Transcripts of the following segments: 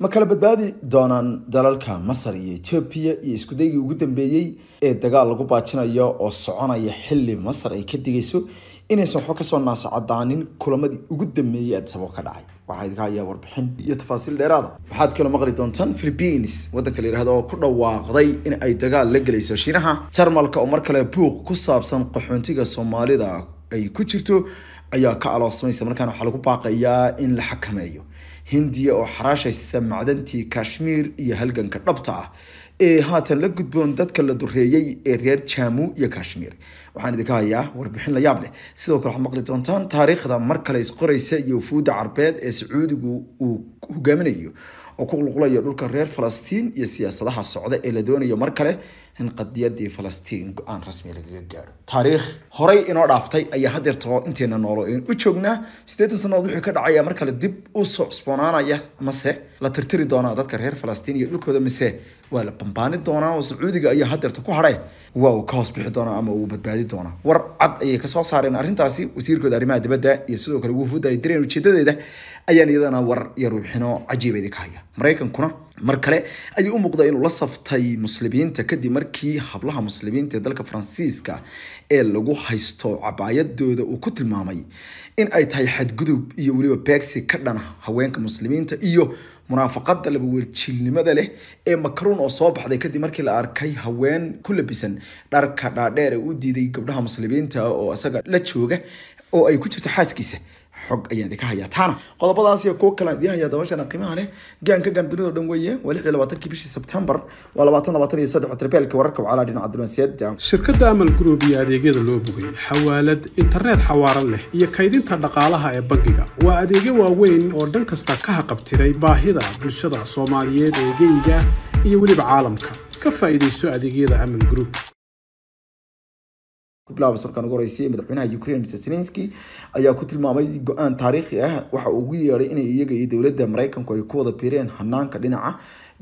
ma kala badbaadi doonaan dalalka masar iyo etoobiya iyo iskudaygii ugu dambeeyey ee dagaal lagu baajinayo oo soconaya xili masar ay ka digayso inaysan waxba kasoo naasacadaanin kulamadii ugu dambeeyey adisababo ka dhacay waxaa idinka hayaa warbixin iyo tafaasiil dheeraada ah. waxaad kaloo maqli doontaan philippines waddanka la yihahdo oo ku dhawaaqday in ay dagaal la gelayso shiinaha jarmalka oo mar kale buuq ku saabsan qaxoontiga soomaalida ay ku jirto ayaa ka aloodsamaysa markaan waxaa lagu baaqayaa in la xakameeyo hindiya oo xaraashaysa macdantii kashmiir iyo halganka dhabta ah ee haatan la gudboon dadka la dureeyey ee reer jamu iyo kashmiir waxaan idinka hayaa warbixin la yaab leh sidoo kale waxaad maqli doontaan taariikhda mar kale isqoraysa iyo wufuudda carbeed ee sacuudigu uu hogaaminayo oo ku qulqulaya dhulka reer falastiin iyo siyaasadaha socda ee la doonayo mar kale in qadiyadii falastiin go-aan rasmi lagaga gaaro taariikh horay inoo dhaaftay ayaa hadeerto inteena noolo een u joognaa siddeetan sannadood wuxuu ka dhacayaa mar kale dib u soo cusboonaanaya mase la tirtiri doonaa dadka reer falastiin iyo dhulkooda mise waa la bambaanin doonaa oo sacuudiga ayaa hadeerta ku hadhe waa uu ka hoos doonaa ama uu badbaadi doonaa war cad ayay kasoo saareen arrintaasi wasiirkooda arrimaha dibadda iyo sidoo kale wufuudda ay direen ujeedadeeda ayaan iyadana war iyo ruuxino cajiiba idinka maraykankuna mar kale ayuu u muuqda inuu la saftay muslimiinta kadib markii hablaha muslimiinta ee dalka faransiiska ee lagu haysto cabaayadooda uu ku tilmaamay in ay tahay xadgudub iyo weliba beegsi ka dhana haweenka muslimiinta iyo munaafaqada labaweerjiilnimada leh ee macron oo soo baxday kadib markii la arkay haween ku labisan dharka dhaadheer ee u diiday gabdhaha muslimiinta oo isaga la jooga oo ay ku jirto xaaskiisa xog ayaan idinka hayaa taana qodobadaas iyo kuwo kale idiin hayaa dabashana qiimaha leh gaanka gaan dunida o dhan weeye waa lix iyo labaatankii bishii sebtembar waa labaatan labaatan iyo saddex tribalki wararka wacala dhinaca diblomaasiyad shirkadda Amal Group iyo adeegyada loo bogay xawaalad internet xawaaran leh iyo kaydinta dhaqaalaha ee bangiga waa adeegyo waaweyn oo dhan kasta ka haqabtiray baahida bulshada Soomaaliyeed ee geyga iyo weliba caalamka ka faa'iidayso adeegyada Amal Group ku bilaaba sarkan ugu horeysay ee madaxweynaha ukraine mr zelenski ayaa ku tilmaamay go-aan taariikhi ah waxa uu ugu yeedhay inay iyaga iyo dowladda maraykanku ay ku wada biireen hanaanka dhinaca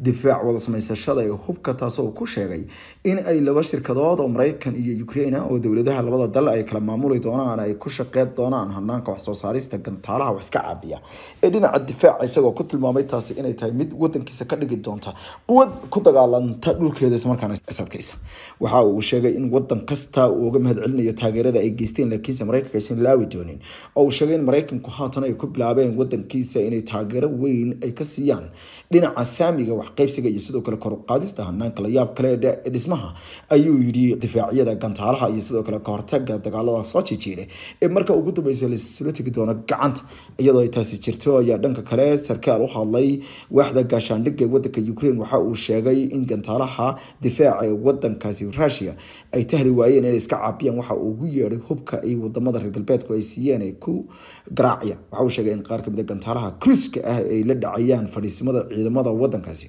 difaac wada samaysashada ee hubka taasoo ku sheegay in ay laba shirkadood oo maraykan iyo ukraina ah oo dowladaha labada dal ay kala maamuli doonaan ay ku shaqeyn doonaan hanaanka waxsoo saarista gantaalaha wax ka caabiya ee dhinaca difaaca isagoo ku tilmaamay taasi inay tahay mid wadankiisa ka dhigi doonta quwad ku dagaalanta dhulkeeda islamarkaana isadkaysa waxa uu sheegay in wadan kasta uu uga mahad taageerada ay geysteen laakiinse maraykanka aysan laawi doonin oo uu sheegay in maraykanku haatan ay ku bilaabeen wadankiisa inay taageero weyn ay ka siiyaan dhinaca saamiga waxqaybsiga iyo sidoo kale koruqaadista hanaanka layaab kale ee dhismaha ayuu yidhi difaacyada gantaalaha iyo sidoo kale kahortaga dagaalada soo jijiira ee marka ugu dambeysa laisla tegi doono gacanta iyadoo ay taasi jirto ayaa dhanka kale sarkaal u hadlay waaxda gaashaandhiga ee wadanka ukraine waxa uu sheegay in gantaalaha difaaca ee wadankaasi rusia ay tahli waayeen inay iska caabiyaan waxa uu ugu yeedhay hubka ay wadamada reer galbeedku ay siiyeen ay ku garaacayaan waxa uu sheegay in qaar kamid ah gantaalaha kruiska ah ay la dhacayaan fadhiisimada ciidamada wadankaasi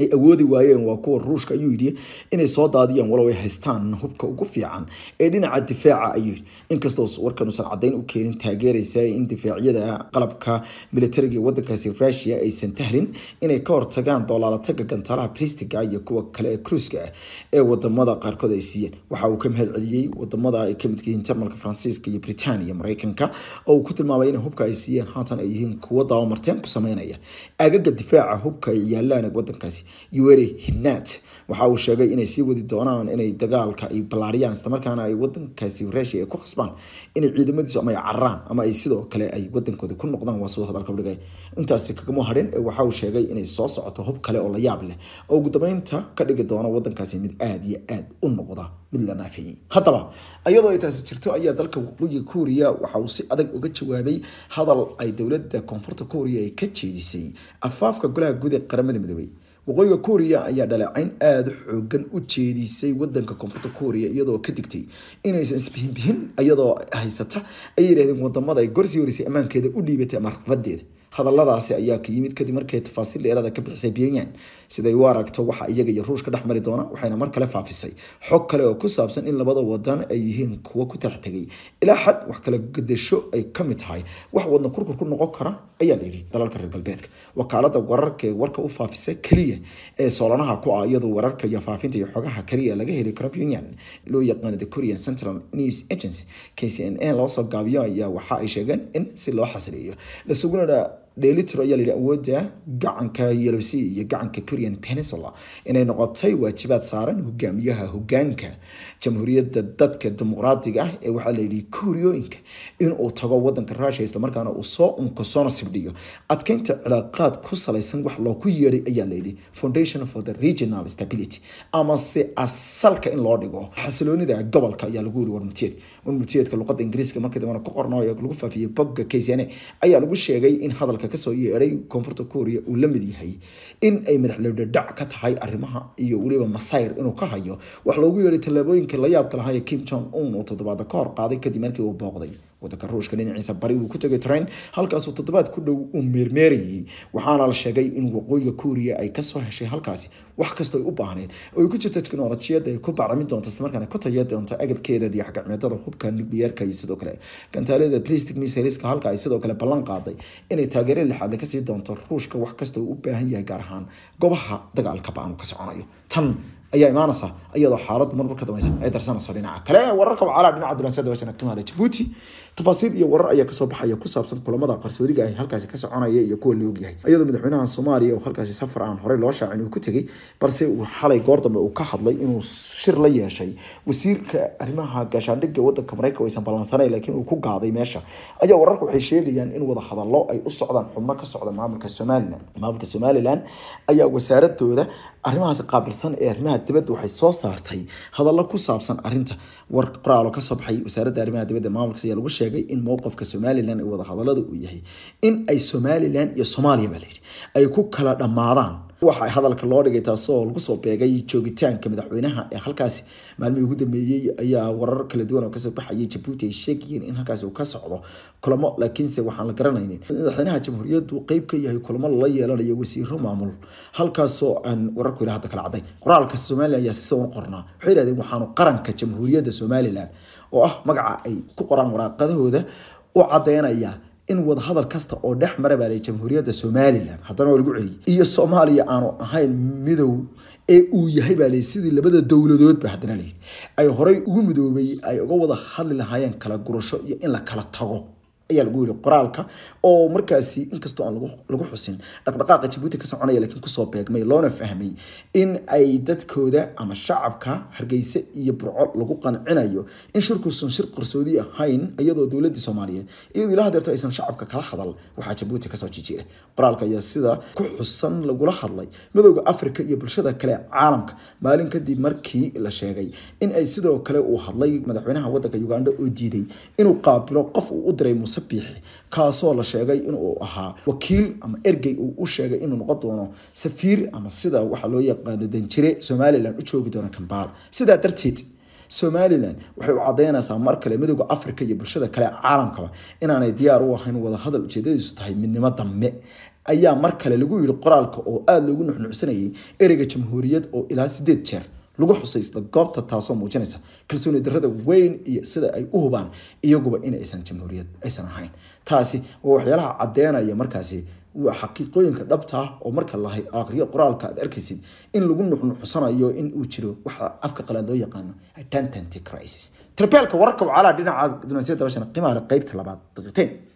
ay awoodi waayeen waa kuwa ruushka ayuu yidhi inay soo daadiyaan walow ay haystaan hubka ugu fiican ee dhinaca difaaca ayuu inkastoo warkanuusan caddayn u keenin taageeraysa in difaacyada qalabka militariga ee wadankaasi rushia aysan tahlin inay ka hortagaan doolaalataga gantaalaha bristiga iyo kuwa kale ee kruiska ah ee wadamada qaarkood ay siiyeen waxa uu ka mahad celiyey wadamada ay kamid yihiin jarmalka faransiiska iyo britain iyo oo uu ku tilmaamay inay hubka ay siiyeen haatan ay yihiin kuwo daawamarteen ku sameynaya aagaga difaaca hubka ay yaalaan wadankaasi yueri hidnaat waxa uu sheegay inay sii wadi doonaan inay dagaalka ay ballaariyaan islamarkaana ay wadankaasi reeshi ay ku khasbaan inay ciidamadiisu ama cararaan ama ay sidoo kale ay wadankooda ku noqdaan waa soo hadalka dhigay intaasi kagama harin waxa uu sheegay inay soo socoto hub kale oo la yaab leh oo ugu ka dhigi doona wadankaasi mid aada iyo aada u noqda mid la naafiyey haddaba iyadoo ay taasi jirto ayaa dalka waqooyiga kuuriya waxa uu si adag uga jawaabay hadal ay dowladda koonfurta kuuriya ay ka jeedisay afaafka golaha guud ee qaramada midoobey waqooyiga kuuriya ayaa dhaleecayn aada xoogan u jeedisay wadanka koonfurta kuuriya iyadoo ka digtay inaysan isbihinbihin iyadoo haysata ayay yidhahdeen wadamada ay gorsii horeysay ammaankeeda u dhiibatay ama raqbadeeda hadaladaasi ayaa ka yimid kadib markay tafaasiil dheerada ka bixisay Pyongyang siday u aragto waxa iyaga iyo Ruushka dhex mari doona waxayna mar kale faafisay xog kale oo ku saabsan in labada wadan ay yihiin kuwa ku talax ilaa xad wax kala gadasho ay ka mid tahay wax wadna kurkur ku noqon kara ayaa la yidhi dalalka reer galbeedka wakaalada wararka ee warka u faafisa keliya ee soolanaha ku ah iyadoo wararka iyo faafinta iyo xogaha kaliya laga heli karo Pyongyang loo yaqaan the Korean Central News Agency KCNA loo soo gaabiyo ayaa waxa ay sheegeen in si loo xasiliyo la dhelitro ayaa layihi awooda gacanka yelowsea iyo gacanka korean peninsula inay noqotay waajibaad saaran hogaamiyaha hogaanka jamhuuriyadda dadka dimuqraadiga ah ee waxaa layihi kuuriyooyinka inuu tago wadanka rusia islamarkaana uu soo unka soona sibdhiyo adkeynta cilaaqaad ku salaysan wax loogu yeedhay ayaa layihi foundation for the regional stability amase asalka in loo dhigo xasiloonida gobolka ayaa lagu yiri warmutiyeed warmutiyeedka luqada ingiriiska markii dambena ku qornaayo lagu faafiyey bogga kcna ayaa lagu sheegay in hadal dalka kasoo yeeday koonfurta korea uu la mid yahay in ay madaxlowdhadhac ka tahay arimaha iyo weliba masayr inuu ka hayo wax loogu yeeday tallaabooyinka la yaabka lahaa ee kim jong un uu toddobaada ka hor qaaday kadib markii uu booqday wadanka ruushka dhinaciisa bari uu ku tegay train halkaasuu toddobaad ku dhow uu meermeerayay waxaana la sheegay in waqooyiga kuuriya ay kasoo heshay halkaasi wax kastoo ay u baahneyd oo ay ku jirto teknolojiyada ay ku bacramin doonto islamarkaana ku taya doonto agabkeeda diyaxgacmeedada hubka nucleerka iyo sidoo kale gantaaliyada plastic missileska halka ay sidoo kale ballan qaaday inay taageero lixaadle kasii doonto ruushka wax kasta u baahan yahay gaar ahaan gobaha dagaalka ba ka soconayo tan ayaa imaanaysa iyadoo xaalad marmarka dambaysa ay darsanayso dhinaca kale wararka wacaalaa dhinaca dibaasadawashan agtumaale jabuuti tafaasiil iyo warar ayaa kasoo baxaya ku saabsan kulamada qarsoodiga ay halkaasi ka soconaya iyo kuwa la ogyahay iyadoo madaxweynaha soomaaliya oo halkaasi safar aan horey loo shaacin uu ku tegey balse xalay goor dambe uu ka hadlay inuu shir la yeeshay wasiirka arrimaha gaashaandhigga waddanka maraykanka aysan ballansanayn laakiin uu ku gaaday meesha ayaa wararku waxay sheegayaan in wada ay u socdaan xubno ka socda maamulka somalilan maamulka somalilan ayaa wasaaradooda arrimahaas qaabilsan ee arrimaha dibadda waxay soo saartay hadallo ku saabsan arrinta war qoraalo ka baxay wasaaradda arrimaha dibadda maamulka ayaa lagu sheegay in mowqifka somalilan ee wadahadalada uu yahay in ay somalilan iyo soomaaliya baa layidhi ay ku kala dhammaadaan waxa hadalka loo dhigay taasoo lagu beegay joogitaanka madaxweynaha ee halkaasi maalmihii ugu dambeeyey ayaa warar kala duwan oo kasoo baxayay jabuuti ay sheegayeen in halkaasi uu ka socdo kulamo laakiinse waxaan la garanaynin in madaxweynaha jamhuuriyaddu qeyb ka yahay kulamo lala yeelanayo wasiiro maamul halkaasoo aan wararkuyna hadda kala caddayn qoraalka somalilan ayaa si sawan qornaa waxay yidhahdeen waxaanu qaranka jamhuuriyadda somalilan oo ah magaca ay ku qoraan waraaqadahooda u caddeynaya in wadahadal kasta oo dhex mara baa lay jamhuuriyadda somalilan haddana waa lagu celiyey iyo soomaaliya aanu ahayn midow ee uu yahay baa lay sidii labada dowladood ba haddana layidhi ay horay ugu midoobay ay uga wada hadli lahaayeen kala gurasho iyo in la kala tago ayaa lagu yiri qoraalka oo markaasi inkastoo aan lagu xusin dhaqdhaqaaqa Djibouti ka soconaya laakiin kusoo beegmay loona fahmay in ay dadkooda ama shacabka Hargeysa iyo Burco lagu qancinayo in shirkuusan shir qarsoodi ahayn iyadoo dowladda Soomaaliyeed iyadoo ilaa hadda aysan shacabka kala hadal waxa Djibouti ka soo qoraalka ayaa sida ku xusan lagula hadlay midowda Afrika iyo bulshada kale caalamka maalin kadib markii la sheegay in ay sidoo kale uu hadlay madaxweynaha waddanka Uganda oo diiday inuu qaabilo qof uu u diray mise kaasoo la sheegay inuu ahaa wakiil ama ergey uu u sheegay inuu noqon doono safiir ama sida waxaa loo yaqaano danjire somalilan u joogi doona kambala sidaa darteed somalilan waxay u cadaynaysaa mar kale midooda africa iyo bulshada kale caalamkaba inaanay diyaar u ahayn wadahadal hadal ujeedadiisu tahay midnimo dambe ayaa mar kale lagu yiri qoraalka oo aada loogu nuxnuucsanayay ereyga jamhuuriyad oo ilaa sideed jeer lagu xusaysta goobta taasoo muujinaysa kalsooni darada weyn iyo sida ay u hubaan iyaguba in aysan jamhuuriyad aysan ahayn taasi waa waxyaalaha caddeynaya markaasi xaqiiqooyinka dhabta ah oo marka la aqriyo qoraalka aad arkaysid in lagu nuxnuxsanayo in uu jiro waxa afka qalaad loo yaqaano identity crisis tirbeelka wararka wacalaha dhinaca dunaasiyada bashana qiimaha leh qeybta labaad daqiiqteyn